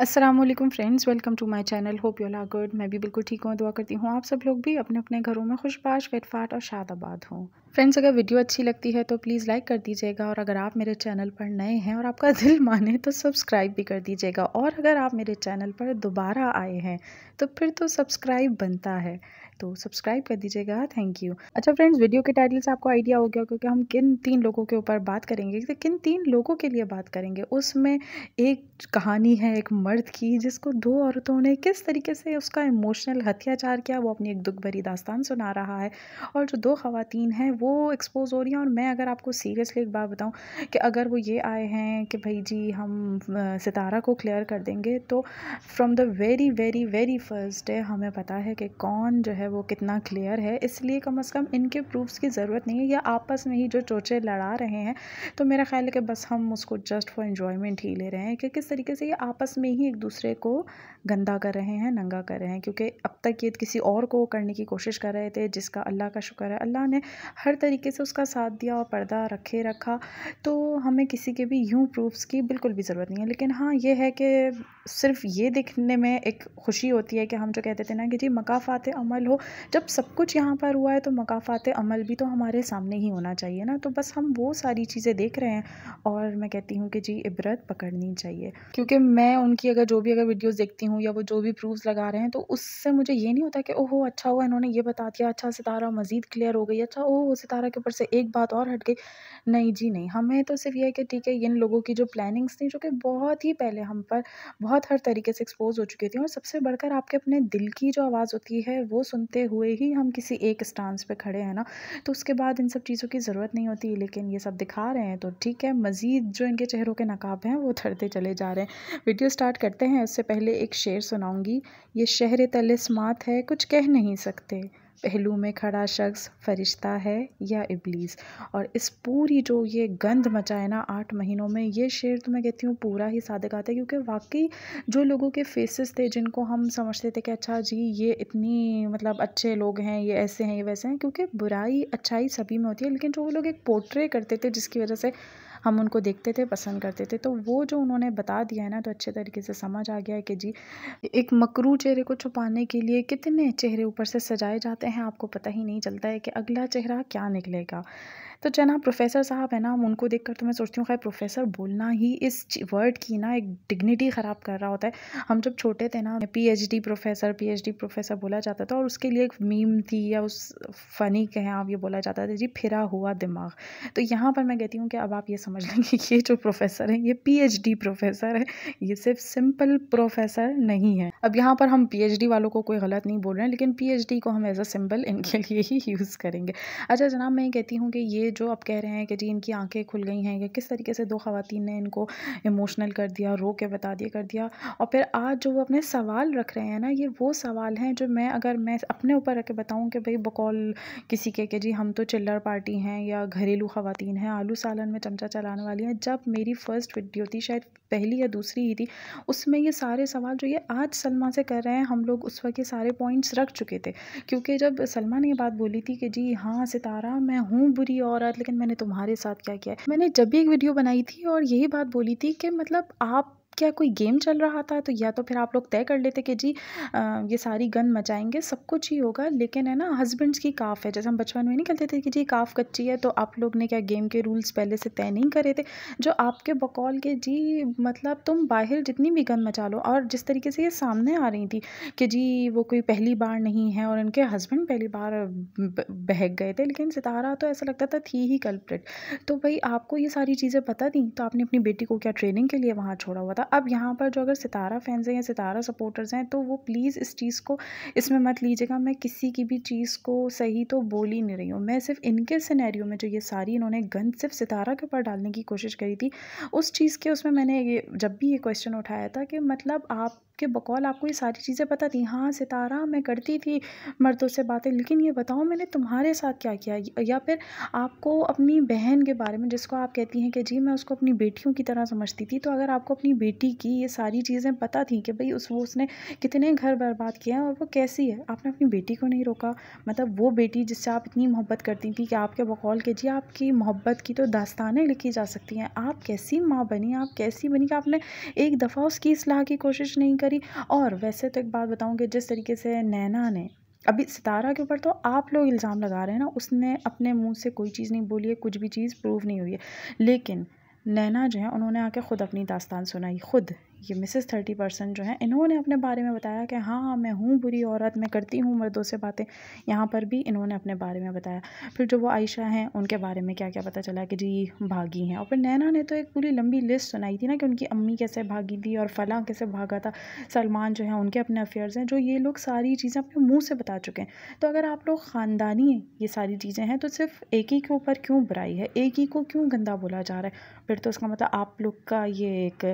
Aslam friends welcome to my channel hope you ला good मैं भी बिल्कुल ठीक हूँ दुआ करती हूँ आप सब लोग भी अपने अपने घरों में खुशबाश फिटफाट और शादाबाद हों फ्रेंड्स अगर वीडियो अच्छी लगती है तो प्लीज़ लाइक कर दीजिएगा और अगर आप मेरे चैनल पर नए हैं और आपका दिल माने तो सब्सक्राइब भी कर दीजिएगा और अगर आप मेरे चैनल पर दोबारा आए हैं तो फिर तो सब्सक्राइब बनता है तो सब्सक्राइब कर दीजिएगा थैंक यू अच्छा फ्रेंड्स वीडियो के टाइटल से आपको आइडिया हो गया क्योंकि हम किन तीन लोगों के ऊपर बात करेंगे तो किन तीन लोगों के लिए बात करेंगे उसमें एक कहानी है एक मर्द की जिसको दो औरतों ने किस तरीके से उसका इमोशनल हत्याचार किया वो अपनी एक दुख भरी दास्तान सुना रहा है और जो दो खातन हैं वो एक्सपोज हो रही हैं और मैं अगर आपको सीरियसली एक बात बताऊँ कि अगर वो ये आए हैं कि भाई जी हम सितारा को क्लियर कर देंगे तो from the very very very first day हमें पता है कि कौन जो है है वो कितना क्लियर है इसलिए कम अज़ कम इनके प्रूफ्स की ज़रूरत नहीं है या आपस में ही जो चोचे लड़ा रहे हैं तो मेरा ख्याल है कि बस हम उसको जस्ट फॉर इन्जॉयमेंट ही ले रहे हैं कि किस तरीके से ये आपस में ही एक दूसरे को गंदा कर रहे हैं नंगा कर रहे हैं क्योंकि अब तक ये किसी और को करने की कोशिश कर रहे थे जिसका अल्लाह का शुक्र है अल्लाह ने हर तरीके से उसका साथ दिया और पर्दा रखे रखा तो हमें किसी के भी यूँ प्रूफ्स की बिल्कुल भी ज़रूरत नहीं है लेकिन हाँ ये है कि सिर्फ ये देखने में एक खुशी होती है कि हम जो कहते थे ना कि जी मकाफात अमल हो जब सब कुछ यहाँ पर हुआ है तो मकाफात अमल भी तो हमारे सामने ही होना चाहिए ना तो बस हम वो सारी चीज़ें देख रहे हैं और मैं कहती हूँ कि जी इबरत पकड़नी चाहिए क्योंकि मैं उनकी अगर जो भी अगर वीडियोज़ देखती हूँ या वो जो भी प्रूफ लगा रहे हैं तो उससे मुझे ये नहीं होता कि ओहो अच्छा हुआ इन्होंने ये बता दिया अच्छा सितारा मज़ीद क्लियर हो गई अच्छा ओह सितारा के ऊपर से एक बात और हट गई नहीं जी नहीं हमें तो सिर्फ यह है कि ठीक है इन लोगों की जो प्लानिंग्स थी जो कि बहुत ही पहले हम पर बहुत बहुत हर तरीके से एक्सपोज हो चुकी होती और सबसे बढ़कर आपके अपने दिल की जो आवाज़ होती है वो सुनते हुए ही हम किसी एक स्टांस पे खड़े हैं ना तो उसके बाद इन सब चीज़ों की ज़रूरत नहीं होती लेकिन ये सब दिखा रहे हैं तो ठीक है मज़ीद जो इनके चेहरों के नकाब हैं वो थरते चले जा रहे हैं वीडियो स्टार्ट करते हैं उससे पहले एक शेर सुनाऊँगी ये शहर तलस्मात है कुछ कह नहीं सकते पहलू में खड़ा शख्स फरिश्ता है या इबलीस और इस पूरी जो ये गंद मचा है ना आठ महीनों में ये शेर तो मैं कहती हूँ पूरा ही आता है क्योंकि वाकई जो लोगों के फेसेस थे जिनको हम समझते थे कि अच्छा जी ये इतनी मतलब अच्छे लोग हैं ये ऐसे हैं ये वैसे हैं क्योंकि बुराई अच्छाई सभी में होती है लेकिन जो वो लोग एक पोर्ट्रे करते थे जिसकी वजह से हम उनको देखते थे पसंद करते थे तो वो जो उन्होंने बता दिया है ना तो अच्छे तरीके से समझ आ गया है कि जी एक मकरू चेहरे को छुपाने के लिए कितने चेहरे ऊपर से सजाए जाते हैं आपको पता ही नहीं चलता है कि अगला चेहरा क्या निकलेगा तो जना प्रोफेसर साहब है ना हम उनको देख तो मैं सोचती हूँ खैर प्रोफेसर बोलना ही इस वर्ड की ना एक डिग्निटी ख़राब कर रहा होता है हम जब छोटे थे ना पीएचडी प्रोफेसर पीएचडी प्रोफेसर बोला जाता था और उसके लिए एक मीम थी या उस फ़नी कहें आप ये बोला जाता था जी फिरा हुआ दिमाग तो यहाँ पर मैं कहती हूँ कि अब आप ये समझ लें कि ये जो प्रोफेसर हैं ये पीएचडी प्रोफेसर है ये सिर्फ सिंपल प्रोफेसर नहीं है अब यहाँ पर हम पीएचडी वालों को कोई गलत नहीं बोल रहे हैं लेकिन पीएचडी को हम एज अ सिंपल इनके लिए ही यूज़ करेंगे अच्छा जनाब मैं ये कहती हूँ कि ये जो आप कह रहे हैं कि जी इनकी आंखें खुल गई हैं कि किस तरीके से दो खातन ने इनको इमोशनल कर दिया रो के बता दिया कर दिया और फिर आज जो वो अपने सवाल रख रहे हैं ना ये वो सवाल हैं जो मैं अगर मैं अपने ऊपर रख के बताऊँ कि भाई बकौल किसी के कि जी हम तो चिल्लर पार्टी हैं या घरेलू खातन हैं आलू सालन में चमचा चलाने वाली हैं जब मेरी फर्स्ट वीडियो थी शायद पहली या दूसरी ही थी उसमें ये सारे सवाल जो ये आज सलमा से कर रहे हैं हम लोग उस वक्त ये सारे पॉइंट्स रख चुके थे क्योंकि जब सलमा ने ये बात बोली थी कि जी हाँ सितारा मैं हूँ बुरी औरत लेकिन मैंने तुम्हारे साथ क्या किया है मैंने जब भी एक वीडियो बनाई थी और यही बात बोली थी कि मतलब आप क्या कोई गेम चल रहा था तो या तो फिर आप लोग तय कर लेते कि जी आ, ये सारी गन मचाएंगे सब कुछ ही होगा लेकिन है ना हस्बैंड्स की काफ है जैसे हम बचपन में नहीं कहते थे कि जी काफ कच्ची है तो आप लोग ने क्या गेम के रूल्स पहले से तय नहीं करे थे जो आपके बकौल के जी मतलब तुम बाहर जितनी भी गन मचा लो और जिस तरीके से ये सामने आ रही थी कि जी वो कोई पहली बार नहीं है और इनके हस्बैंड पहली बार बहक गए थे लेकिन सितारा तो ऐसा लगता था थी ही कल्प्रेट तो भाई आपको ये सारी चीज़ें पता थी तो आपने अपनी बेटी को क्या ट्रेनिंग के लिए वहाँ छोड़ा हुआ था अब यहाँ पर जो अगर सितारा फैंस हैं या सितारा सपोर्टर्स हैं तो वो प्लीज़ इस चीज़ को इसमें मत लीजिएगा मैं किसी की भी चीज़ को सही तो बोल ही नहीं रही हूँ मैं सिर्फ इनके सिनेरियो में जो ये सारी इन्होंने गंद सिर्फ सितारा के ऊपर डालने की कोशिश करी थी उस चीज़ के उसमें मैंने ये जब भी ये क्वेश्चन उठाया था कि मतलब आप के बकौल आपको ये सारी चीज़ें पता थी हाँ सितारा मैं करती थी मर्दों से बातें लेकिन ये बताओ मैंने तुम्हारे साथ क्या किया या फिर आपको अपनी बहन के बारे में जिसको आप कहती हैं कि जी मैं उसको अपनी बेटियों की तरह समझती थी तो अगर आपको अपनी बेटी की ये सारी चीज़ें पता थी कि भाई उस वो उसने कितने घर बर्बाद किए हैं और वो कैसी है आपने अपनी बेटी को नहीं रोका मतलब वो बेटी जिससे आप इतनी मोहब्बत करती थी कि आपके बकौल के जी आपकी मोहब्बत की तो दास्तानें लिखी जा सकती हैं आप कैसी माँ बनी आप कैसी बनी कि आपने एक दफ़ा उसकी इसलाह की कोशिश नहीं करी और वैसे तो एक बात बताऊँ कि जिस तरीके से नैना ने अभी सितारा के ऊपर तो आप लोग इल्ज़ाम लगा रहे हैं ना उसने अपने मुंह से कोई चीज़ नहीं बोली है कुछ भी चीज़ प्रूव नहीं हुई है लेकिन नैना जो है उन्होंने आके ख़ुद अपनी दास्तान सुनाई खुद ये मिसेस थर्टी परसेंट जो है इन्होंने अपने बारे में बताया कि हाँ, हाँ मैं हूँ बुरी औरत मैं करती हूँ मर्दों से बातें यहाँ पर भी इन्होंने अपने बारे में बताया फिर जो वो आयशा हैं उनके बारे में क्या क्या पता चला कि जी भागी हैं और फिर नैना ने तो एक पूरी लंबी लिस्ट सुनाई थी ना कि उनकी अम्मी कैसे भागी थी और फला कैसे भागा था सलमान जो है उनके अपने अफेयर्स हैं जो ये लोग सारी चीज़ें अपने मुँह से बता चुके हैं तो अगर आप लोग ख़ानदानी ये सारी चीज़ें हैं तो सिर्फ एक ही के ऊपर क्यों बुराई है एक ही को क्यों गंदा बोला जा रहा है फिर तो उसका मतलब आप लोग का ये एक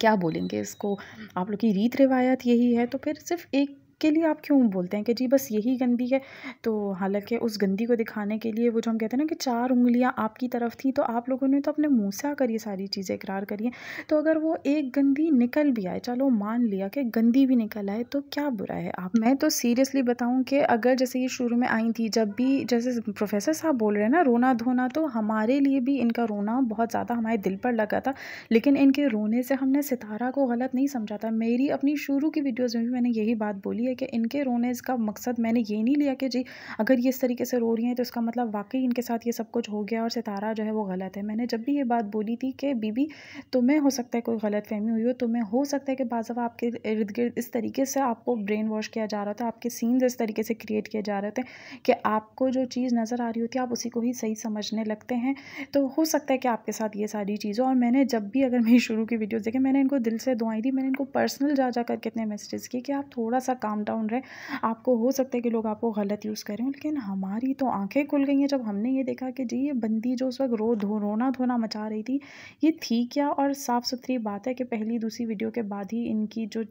क्या बोलेंगे इसको आप लोग की रीत रिवायत यही है तो फिर सिर्फ एक के लिए आप क्यों बोलते हैं कि जी बस यही गंदी है तो हालांकि उस गंदी को दिखाने के लिए वो जो हम कहते हैं ना कि चार उंगलियां आपकी तरफ थी तो आप लोगों ने तो अपने मुँह से आकर ये सारी चीज़ें इकरार करी हैं तो अगर वो एक गंदी निकल भी आए चलो मान लिया कि गंदी भी निकल आए तो क्या बुरा है आप मैं तो सीरियसली बताऊँ कि अगर जैसे ये शुरू में आई थी जब भी जैसे प्रोफेसर साहब बोल रहे हैं ना रोना धोना तो हमारे लिए भी इनका रोना बहुत ज़्यादा हमारे दिल पर लगा था लेकिन इनके रोने से हमने सितारा को गलत नहीं समझा था मेरी अपनी शुरू की वीडियोज़ में भी मैंने यही बात बोली इसलिए कि इनके रोने का मकसद मैंने ये नहीं लिया कि जी अगर ये इस तरीके से रो रही हैं तो इसका मतलब वाकई इनके साथ ये सब कुछ हो गया और सितारा जो है वो गलत है मैंने जब भी ये बात बोली थी कि बीबी तुम्हें हो सकता है कोई गलत फहमी हुई हो तुम्हें हो सकता है कि बाज़ा आपके इर्द गिर्द इस तरीके से आपको ब्रेन वॉश किया जा रहा था आपके सीन्स इस तरीके से क्रिएट किए जा रहे थे कि आपको जो चीज़ नज़र आ रही होती है आप उसी को ही सही समझने लगते हैं तो हो सकता है कि आपके साथ ये सारी चीज़ें और मैंने जब भी अगर मेरी शुरू की वीडियोज़ देखें मैंने इनको दिल से दुआई दी मैंने इनको पर्सनल जा जा कर कितने मैसेजेस किए कि आप थोड़ा सा काम काम डाउन रहे आपको हो सकता है कि लोग आपको गलत यूज़ करें लेकिन हमारी तो आंखें खुल गई हैं जब हमने ये देखा कि जी ये बंदी जो उस वक्त रो धो रोना धोना मचा रही थी ये थी क्या और साफ़ सुथरी बात है कि पहली दूसरी वीडियो के बाद ही इनकी जो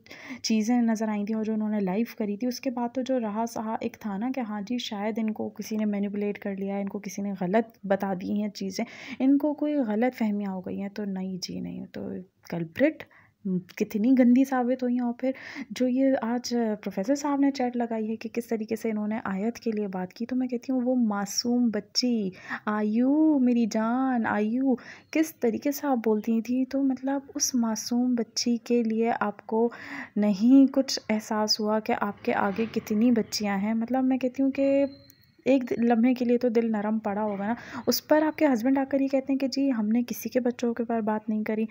चीज़ें नज़र आई थी और जो उन्होंने लाइव करी थी उसके बाद तो जो रहा सहा एक था ना कि हाँ जी शायद इनको किसी ने मैनिपुलेट कर लिया है इनको किसी ने गलत बता दी हैं चीज़ें इनको कोई गलत फहमियाँ हो गई हैं तो नहीं जी नहीं तो कल्प्रिट कितनी गंदी साबित हुई हैं और फिर जो ये आज प्रोफेसर साहब ने चैट लगाई है कि किस तरीके से इन्होंने आयत के लिए बात की तो मैं कहती हूँ वो मासूम बच्ची आयु मेरी जान आयु किस तरीके से आप बोलती थी तो मतलब उस मासूम बच्ची के लिए आपको नहीं कुछ एहसास हुआ कि आपके आगे कितनी बच्चियाँ हैं मतलब मैं कहती हूँ कि एक लम्हे के लिए तो दिल नरम पड़ा होगा ना उस पर आपके हस्बैंड आकर ये कहते हैं कि जी हमने किसी के बच्चों के पर बात नहीं करी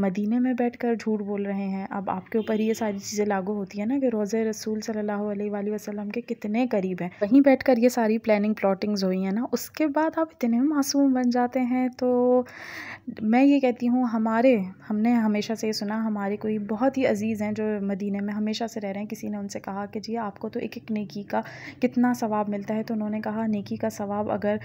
मदीने में बैठ कर झूठ बोल रहे हैं अब आपके ऊपर ये सारी चीज़ें लागू होती है ना कि रोज़ रसूल सल्लल्लाहु अलैहि वसल्लम के कितने करीब हैं वहीं बैठ कर ये सारी प्लानिंग प्लॉटिंग्स हुई हैं ना उसके बाद आप इतने मासूम बन जाते हैं तो मैं ये कहती हूँ हमारे हमने हमेशा से ये सुना हमारे कोई बहुत ही अजीज़ हैं जो मदीने में हमेशा से रह रहे हैं किसी ने उनसे कहा कि जी आपको तो एक एक नेकी का कितना सवाब मिलता है तो उन्होंने कहा नेकी का सवाब अगर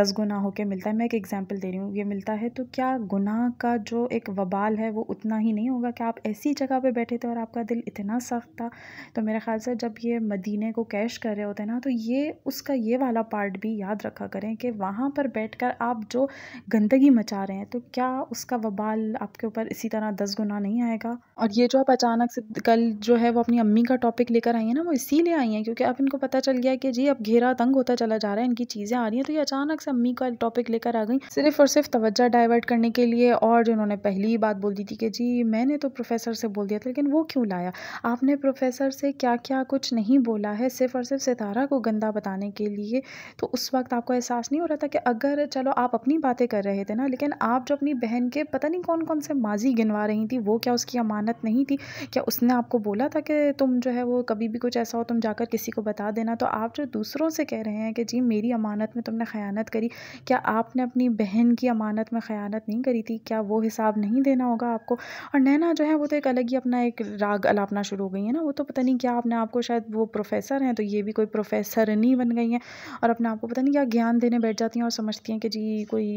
दस गुना होकर मिलता है मैं एक एग्ज़ाम्पल दे रही हूँ ये मिलता है तो क्या गुनाह का जो एक वबाल हाल है वो उतना ही नहीं होगा कि आप ऐसी जगह पे बैठे थे और आपका दिल इतना सख्त था तो मेरे ख्याल से जब ये मदीने को कैश कर रहे होते हैं ना तो ये उसका ये वाला पार्ट भी याद रखा करें कि वहाँ पर बैठ कर आप जो गंदगी मचा रहे हैं तो क्या उसका वबाल आपके ऊपर इसी तरह दस गुना नहीं आएगा और ये जो आप अचानक से कल जो है वो अपनी अम्मी का टॉपिक लेकर आई हैं ना वो इसीलिए आई हैं क्योंकि अब इनको पता चल गया कि जी अब घेरा तंग होता चला जा रहा है इनकी चीज़ें आ रही हैं तो ये अचानक से अम्मी का टॉपिक लेकर आ गई सिर्फ और सिर्फ तवज्जा डाइवर्ट करने के लिए और जो इन्होंने पहली बार बात बोल दी थी कि जी मैंने तो प्रोफेसर से बोल दिया था लेकिन वो क्यों लाया आपने प्रोफेसर से क्या क्या कुछ नहीं बोला है सिर्फ और सिर्फ सितारा को गंदा बताने के लिए तो उस वक्त आपको एहसास नहीं हो रहा था कि अगर चलो आप अपनी बातें कर रहे थे ना लेकिन आप जो अपनी बहन के पता नहीं कौन कौन से माजी गिनवा रही थी वो क्या उसकी अमानत नहीं थी क्या उसने आपको बोला था कि तुम जो है वो कभी भी कुछ ऐसा हो तुम जाकर किसी को बता देना तो आप जो दूसरों से कह रहे हैं कि जी मेरी अमानत में तुमने ख़यानत करी क्या आपने अपनी बहन की अमानत में ख़यानत नहीं करी थी क्या वो हिसाब नहीं देना लेना होगा आपको और नैना जो है वो तो एक अलग ही अपना एक राग अलापना शुरू हो गई है ना वो तो पता नहीं क्या अपने आपको शायद वो प्रोफेसर हैं तो ये भी कोई प्रोफेसर नहीं बन गई हैं और अपने आपको पता नहीं क्या ज्ञान देने बैठ जाती हैं और समझती हैं कि जी कोई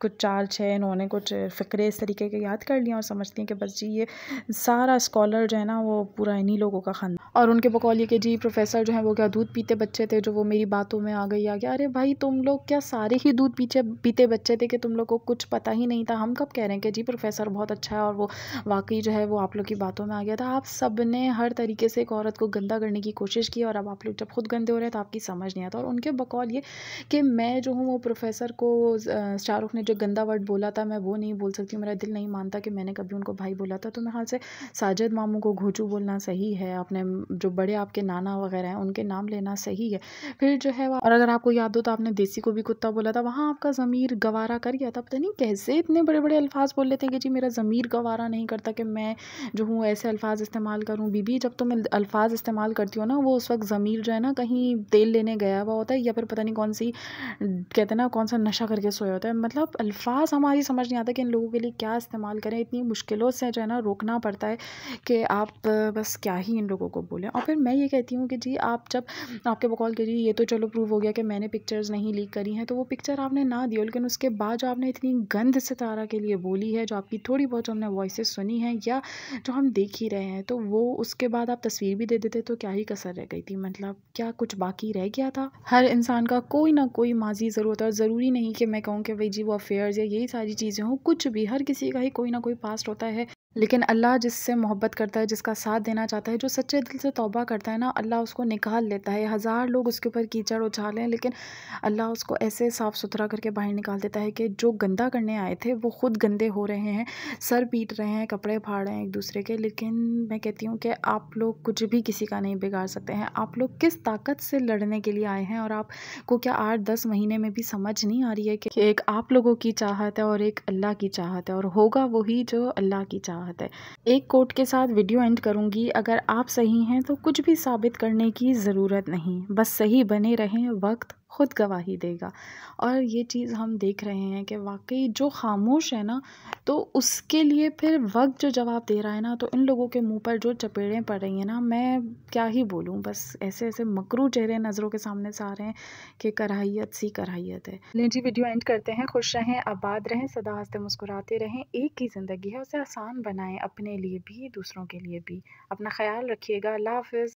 कुछ चार छः इन्होंने कुछ फ़िक्रे इस तरीके के याद कर लिया और समझती हैं कि बस जी ये सारा स्कॉलर जो है ना वो पूरा इन्हीं लोगों का खानदान और उनके बकौल ये कि जी प्रोफेसर जो है वो क्या दूध पीते बच्चे थे जो वो मेरी बातों में आ गई आ गया अरे भाई तुम लोग क्या सारे ही दूध पीछे पीते बच्चे थे कि तुम लोग को कुछ पता ही नहीं था हम कब कह रहे हैं कि जी प्रोफेसर बहुत बहुत अच्छा है और वो वाकई जो है वो आप लोग की बातों में आ गया था आप सब ने हर तरीके से एक औरत को गंदा करने की कोशिश की और अब आप लोग जब खुद गंदे हो रहे हैं तो आपकी समझ नहीं आता और उनके बकौल ये कि मैं जो हूँ वो प्रोफेसर को शाहरुख ने जो गंदा वर्ड बोला था मैं वो नहीं बोल सकती मेरा दिल नहीं मानता कि मैंने कभी उनको भाई बोला था तो मेरे हाल से साजिद मामू को घोचू बोलना सही है अपने जो बड़े आपके नाना वगैरह हैं उनके नाम लेना सही है फिर जो है और अगर आपको याद हो तो आपने देसी को भी कुत्ता बोला था वहाँ आपका ज़मीर गवारा कर गया था पता नहीं कैसे इतने बड़े बड़े अल्फाज बोल लेते हैं कि जी मेरा ज़मीर गवारा नहीं करता कि मैं जो हूँ ऐसे अल्फाज इस्तेमाल करूँ बीबी जब तो मैं अल्फाज इस्तेमाल करती हूँ ना वो उस वक्त ज़मीर जो है ना कहीं तेल लेने गया हुआ होता है या फिर पता नहीं कौन सी कहते ना कौन सा नशा करके सोया होता है मतलब अल्फाज हमारी समझ नहीं आता कि इन लोगों के लिए क्या इस्तेमाल करें इतनी मुश्किलों से जो है ना रोकना पड़ता है कि आप बस क्या ही इन लोगों को बोलें और फिर मैं ये कहती हूँ कि जी आप जब आपके बकौल के जी ये तो चलो प्रूव हो गया कि मैंने पिक्चर्स नहीं लीक करी हैं तो वो पिक्चर आपने ना दी लेकिन उसके बाद जो आपने इतनी गंद सितारा के लिए बोली है जो आपकी थोड़ी बहुत जो हमने वॉइसेस सुनी हैं या जो हम देख ही रहे हैं तो वो उसके बाद आप तस्वीर भी दे देते तो क्या ही कसर रह गई थी मतलब क्या कुछ बाकी रह गया था हर इंसान का कोई ना कोई माजी ज़रूर होता है ज़रूरी नहीं कि मैं कहूँ कि भाई जी वो अफेयर्स या यही सारी चीज़ें हों कुछ भी हर किसी का ही कोई ना कोई पास्ट होता है लेकिन अल्लाह जिससे मोहब्बत करता है जिसका साथ देना चाहता है जो सच्चे दिल से तौबा करता है ना अल्लाह उसको निकाल लेता है हज़ार लोग उसके ऊपर कीचड़ उछालें लेकिन अल्लाह उसको ऐसे साफ़ सुथरा करके बाहर निकाल देता है कि जो गंदा करने आए थे वो खुद गंदे हो रहे हैं सर पीट रहे हैं कपड़े फाड़ रहे हैं एक दूसरे के लेकिन मैं कहती हूँ कि आप लोग कुछ भी किसी का नहीं बिगाड़ सकते हैं आप लोग किस ताकत से लड़ने के लिए आए हैं और आपको क्या आठ दस महीने में भी समझ नहीं आ रही है कि एक आप लोगों की चाहत है और एक अल्लाह की चाहत है और होगा वही जो अल्लाह की चाहत चाहत है एक कोट के साथ वीडियो एंड करूंगी अगर आप सही हैं तो कुछ भी साबित करने की ज़रूरत नहीं बस सही बने रहें वक्त ख़ुद गवाही देगा और ये चीज़ हम देख रहे हैं कि वाकई जो खामोश है ना तो उसके लिए फिर वक्त जो जवाब दे रहा है ना तो इन लोगों के मुंह पर जो चपेड़ें पड़ रही हैं ना मैं क्या ही बोलूँ बस ऐसे ऐसे मकरू चेहरे नज़रों के सामने से आ रहे हैं कि कराहियत सी कराहियत है लें जी वीडियो एंड करते हैं खुश रहें आबाद रहें सदा हंसते मुस्कुराते रहें एक ही ज़िंदगी है उसे आसान बनाएँ अपने लिए भी दूसरों के लिए भी अपना ख्याल रखिएगा अल्लाह हाफ़